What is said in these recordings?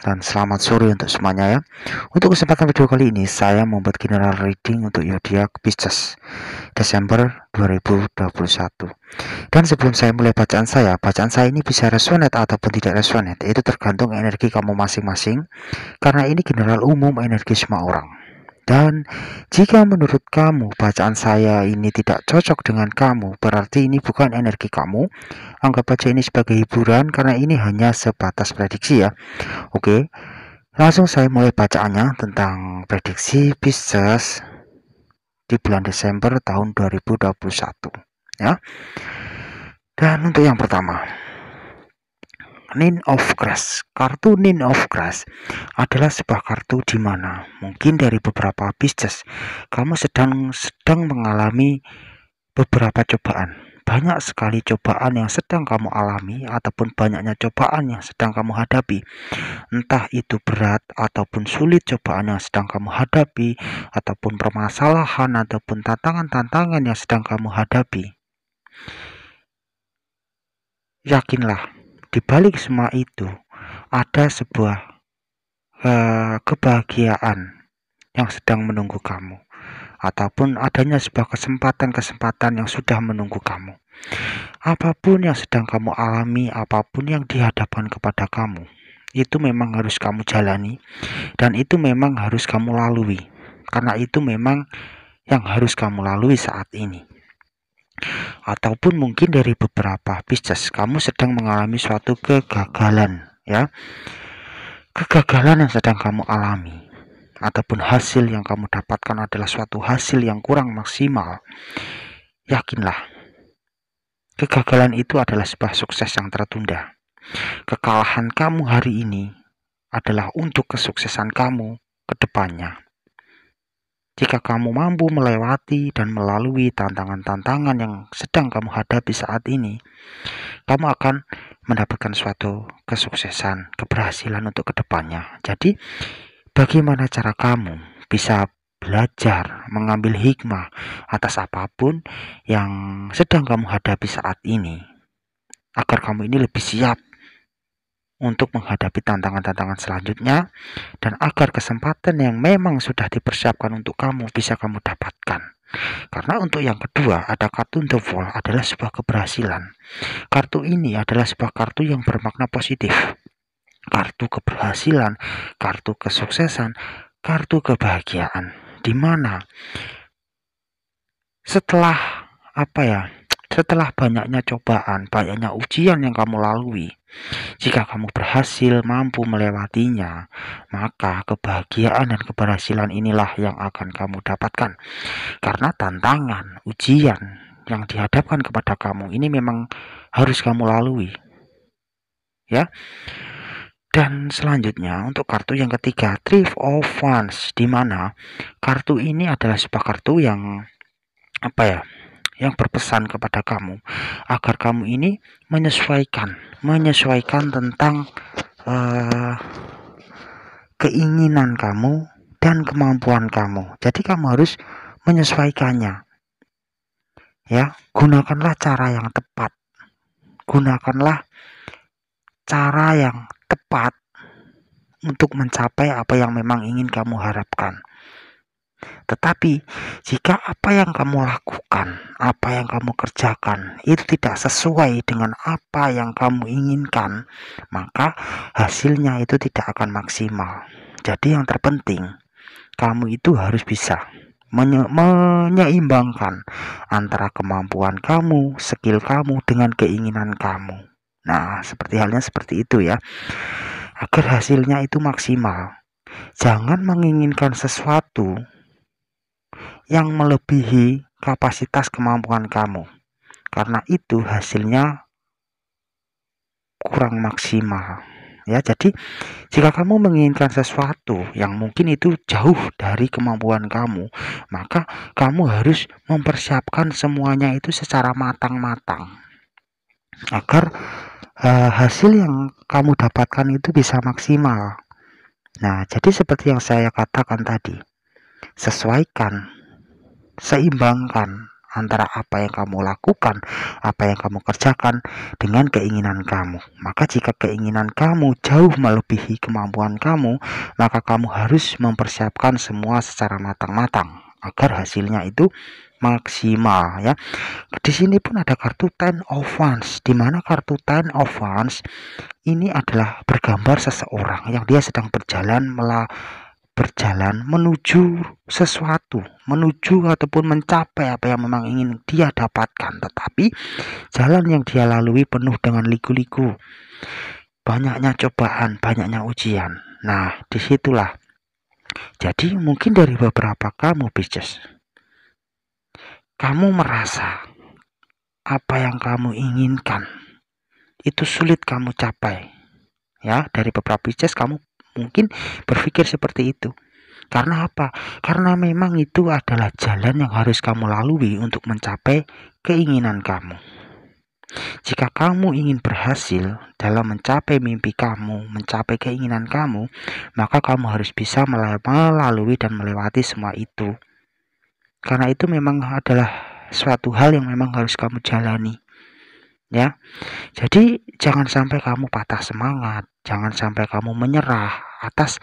dan selamat sore untuk semuanya ya. Untuk kesempatan video kali ini saya membuat general reading untuk zodiak Pisces Desember 2021. Dan sebelum saya mulai bacaan saya, bacaan saya ini bisa resonate ataupun tidak resonate, itu tergantung energi kamu masing-masing karena ini general umum energi semua orang. Dan jika menurut kamu bacaan saya ini tidak cocok dengan kamu, berarti ini bukan energi kamu. Anggap aja ini sebagai hiburan karena ini hanya sebatas prediksi ya. Oke, langsung saya mulai bacaannya tentang prediksi Pisces di bulan Desember tahun 2021 ya. Dan untuk yang pertama, Nin of Grass. Kartu Nin of Grass adalah sebuah kartu di mana mungkin dari beberapa bisnis kamu sedang sedang mengalami beberapa cobaan. Banyak sekali cobaan yang sedang kamu alami ataupun banyaknya cobaan yang sedang kamu hadapi. Entah itu berat ataupun sulit cobaan yang sedang kamu hadapi ataupun permasalahan ataupun tantangan-tantangan yang sedang kamu hadapi. Yakinlah di balik semua itu ada sebuah uh, kebahagiaan yang sedang menunggu kamu ataupun adanya sebuah kesempatan-kesempatan yang sudah menunggu kamu. Apapun yang sedang kamu alami, apapun yang dihadapkan kepada kamu, itu memang harus kamu jalani dan itu memang harus kamu lalui. Karena itu memang yang harus kamu lalui saat ini ataupun mungkin dari beberapa bisnis kamu sedang mengalami suatu kegagalan ya kegagalan yang sedang kamu alami ataupun hasil yang kamu dapatkan adalah suatu hasil yang kurang maksimal yakinlah kegagalan itu adalah sebuah sukses yang tertunda kekalahan kamu hari ini adalah untuk kesuksesan kamu ke depannya jika kamu mampu melewati dan melalui tantangan-tantangan yang sedang kamu hadapi saat ini, kamu akan mendapatkan suatu kesuksesan, keberhasilan untuk kedepannya. Jadi, bagaimana cara kamu bisa belajar, mengambil hikmah atas apapun yang sedang kamu hadapi saat ini, agar kamu ini lebih siap untuk menghadapi tantangan-tantangan selanjutnya dan agar kesempatan yang memang sudah dipersiapkan untuk kamu bisa kamu dapatkan. Karena untuk yang kedua ada kartu The Wall adalah sebuah keberhasilan. Kartu ini adalah sebuah kartu yang bermakna positif. Kartu keberhasilan, kartu kesuksesan, kartu kebahagiaan. Dimana setelah apa ya setelah banyaknya cobaan, banyaknya ujian yang kamu lalui, jika kamu berhasil mampu melewatinya, maka kebahagiaan dan keberhasilan inilah yang akan kamu dapatkan. Karena tantangan, ujian yang dihadapkan kepada kamu ini memang harus kamu lalui. Ya. Dan selanjutnya untuk kartu yang ketiga, Thrift of wands, di mana kartu ini adalah sebuah kartu yang apa ya yang berpesan kepada kamu agar kamu ini menyesuaikan, menyesuaikan tentang uh, keinginan kamu dan kemampuan kamu. Jadi kamu harus menyesuaikannya. Ya, gunakanlah cara yang tepat. Gunakanlah cara yang tepat untuk mencapai apa yang memang ingin kamu harapkan. Tetapi jika apa yang kamu lakukan, apa yang kamu kerjakan itu tidak sesuai dengan apa yang kamu inginkan, maka hasilnya itu tidak akan maksimal. Jadi yang terpenting, kamu itu harus bisa menye menyeimbangkan antara kemampuan kamu, skill kamu dengan keinginan kamu. Nah, seperti halnya seperti itu ya. Agar hasilnya itu maksimal. Jangan menginginkan sesuatu yang melebihi kapasitas kemampuan kamu. Karena itu hasilnya kurang maksimal. Ya, jadi jika kamu menginginkan sesuatu yang mungkin itu jauh dari kemampuan kamu, maka kamu harus mempersiapkan semuanya itu secara matang-matang agar uh, hasil yang kamu dapatkan itu bisa maksimal. Nah, jadi seperti yang saya katakan tadi, sesuaikan seimbangkan antara apa yang kamu lakukan, apa yang kamu kerjakan dengan keinginan kamu. Maka jika keinginan kamu jauh melebihi kemampuan kamu, maka kamu harus mempersiapkan semua secara matang-matang agar hasilnya itu maksimal ya. Di sini pun ada kartu ten of wands di mana kartu ten of wands ini adalah bergambar seseorang yang dia sedang berjalan melalui berjalan menuju sesuatu, menuju ataupun mencapai apa yang memang ingin dia dapatkan. Tetapi jalan yang dia lalui penuh dengan liku-liku. Banyaknya cobaan, banyaknya ujian. Nah, disitulah. Jadi mungkin dari beberapa kamu bisnis, kamu merasa apa yang kamu inginkan itu sulit kamu capai. Ya, dari beberapa bisnis kamu mungkin berpikir seperti itu. Karena apa? Karena memang itu adalah jalan yang harus kamu lalui untuk mencapai keinginan kamu. Jika kamu ingin berhasil dalam mencapai mimpi kamu, mencapai keinginan kamu, maka kamu harus bisa melalui dan melewati semua itu. Karena itu memang adalah suatu hal yang memang harus kamu jalani ya. Jadi jangan sampai kamu patah semangat, jangan sampai kamu menyerah atas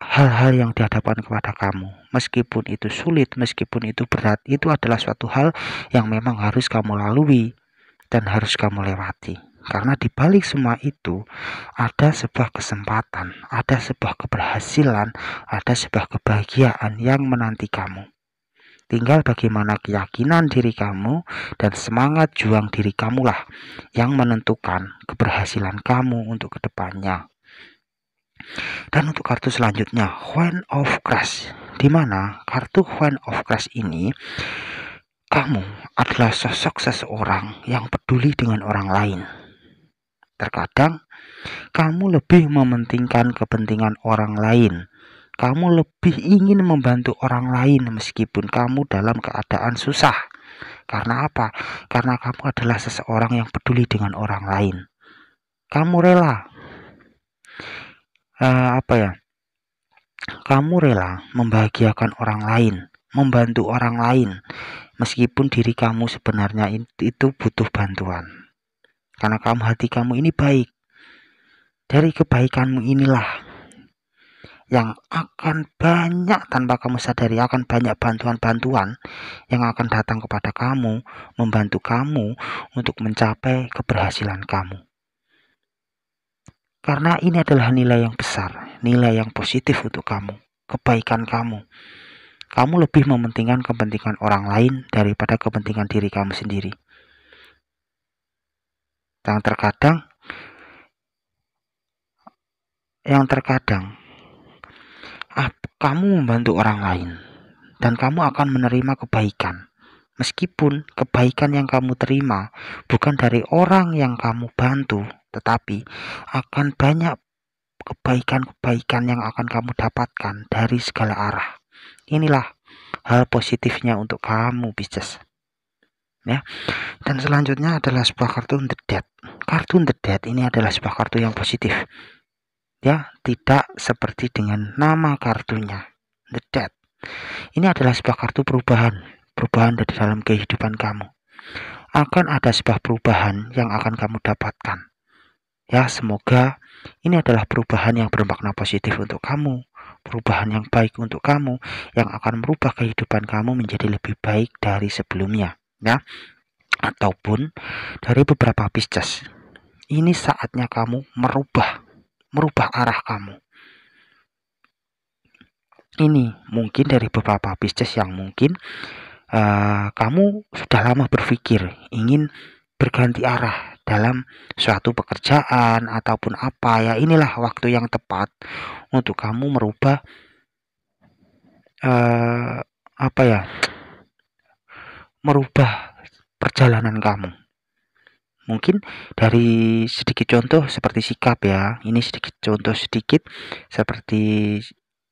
hal-hal yang dihadapkan kepada kamu. Meskipun itu sulit, meskipun itu berat, itu adalah suatu hal yang memang harus kamu lalui dan harus kamu lewati. Karena di balik semua itu ada sebuah kesempatan, ada sebuah keberhasilan, ada sebuah kebahagiaan yang menanti kamu. Tinggal bagaimana keyakinan diri kamu dan semangat juang diri kamulah yang menentukan keberhasilan kamu untuk kedepannya. Dan untuk kartu selanjutnya, Queen of Crash, di mana kartu Queen of Crash ini kamu adalah sosok seseorang yang peduli dengan orang lain. Terkadang kamu lebih mementingkan kepentingan orang lain kamu lebih ingin membantu orang lain meskipun kamu dalam keadaan susah. Karena apa? Karena kamu adalah seseorang yang peduli dengan orang lain. Kamu rela uh, apa ya? Kamu rela membahagiakan orang lain, membantu orang lain meskipun diri kamu sebenarnya itu butuh bantuan. Karena kamu hati kamu ini baik. Dari kebaikanmu inilah yang akan banyak tanpa kamu sadari akan banyak bantuan-bantuan yang akan datang kepada kamu, membantu kamu untuk mencapai keberhasilan kamu. Karena ini adalah nilai yang besar, nilai yang positif untuk kamu, kebaikan kamu. Kamu lebih mementingkan kepentingan orang lain daripada kepentingan diri kamu sendiri. Yang terkadang yang terkadang kamu membantu orang lain dan kamu akan menerima kebaikan. Meskipun kebaikan yang kamu terima bukan dari orang yang kamu bantu, tetapi akan banyak kebaikan-kebaikan yang akan kamu dapatkan dari segala arah. Inilah hal positifnya untuk kamu bisnis. Ya. Dan selanjutnya adalah sebuah kartu The Dead. Kartu The Dead ini adalah sebuah kartu yang positif ya tidak seperti dengan nama kartunya the dead ini adalah sebuah kartu perubahan perubahan dari dalam kehidupan kamu akan ada sebuah perubahan yang akan kamu dapatkan ya semoga ini adalah perubahan yang bermakna positif untuk kamu perubahan yang baik untuk kamu yang akan merubah kehidupan kamu menjadi lebih baik dari sebelumnya ya ataupun dari beberapa bisnis ini saatnya kamu merubah merubah arah kamu. Ini mungkin dari beberapa bisnis yang mungkin uh, kamu sudah lama berpikir ingin berganti arah dalam suatu pekerjaan ataupun apa ya inilah waktu yang tepat untuk kamu merubah uh, apa ya merubah perjalanan kamu mungkin dari sedikit contoh seperti sikap ya ini sedikit contoh sedikit seperti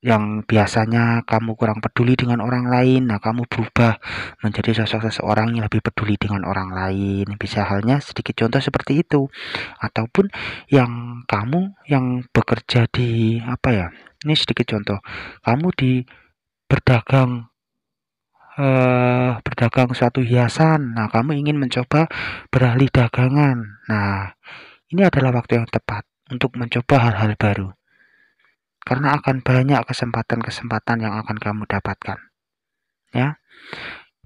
yang biasanya kamu kurang peduli dengan orang lain, nah kamu berubah menjadi sosok seseorang yang lebih peduli dengan orang lain. Bisa halnya sedikit contoh seperti itu, ataupun yang kamu yang bekerja di apa ya? Ini sedikit contoh, kamu di berdagang eh, berdagang suatu hiasan. Nah, kamu ingin mencoba beralih dagangan. Nah, ini adalah waktu yang tepat untuk mencoba hal-hal baru. Karena akan banyak kesempatan-kesempatan yang akan kamu dapatkan. Ya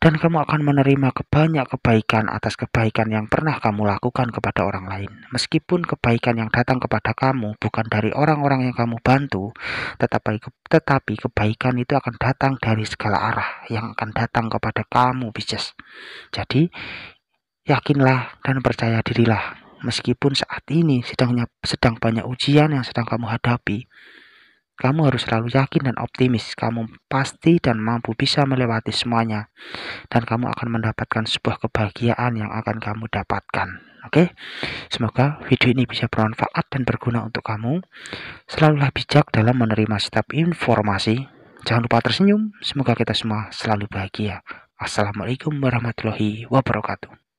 dan kamu akan menerima banyak kebaikan atas kebaikan yang pernah kamu lakukan kepada orang lain. Meskipun kebaikan yang datang kepada kamu bukan dari orang-orang yang kamu bantu, tetapi tetapi kebaikan itu akan datang dari segala arah yang akan datang kepada kamu, Pisces. Jadi, yakinlah dan percaya dirilah meskipun saat ini sedang sedang banyak ujian yang sedang kamu hadapi. Kamu harus selalu yakin dan optimis. Kamu pasti dan mampu bisa melewati semuanya. Dan kamu akan mendapatkan sebuah kebahagiaan yang akan kamu dapatkan. Oke, semoga video ini bisa bermanfaat dan berguna untuk kamu. Selalulah bijak dalam menerima setiap informasi. Jangan lupa tersenyum. Semoga kita semua selalu bahagia. Assalamualaikum warahmatullahi wabarakatuh.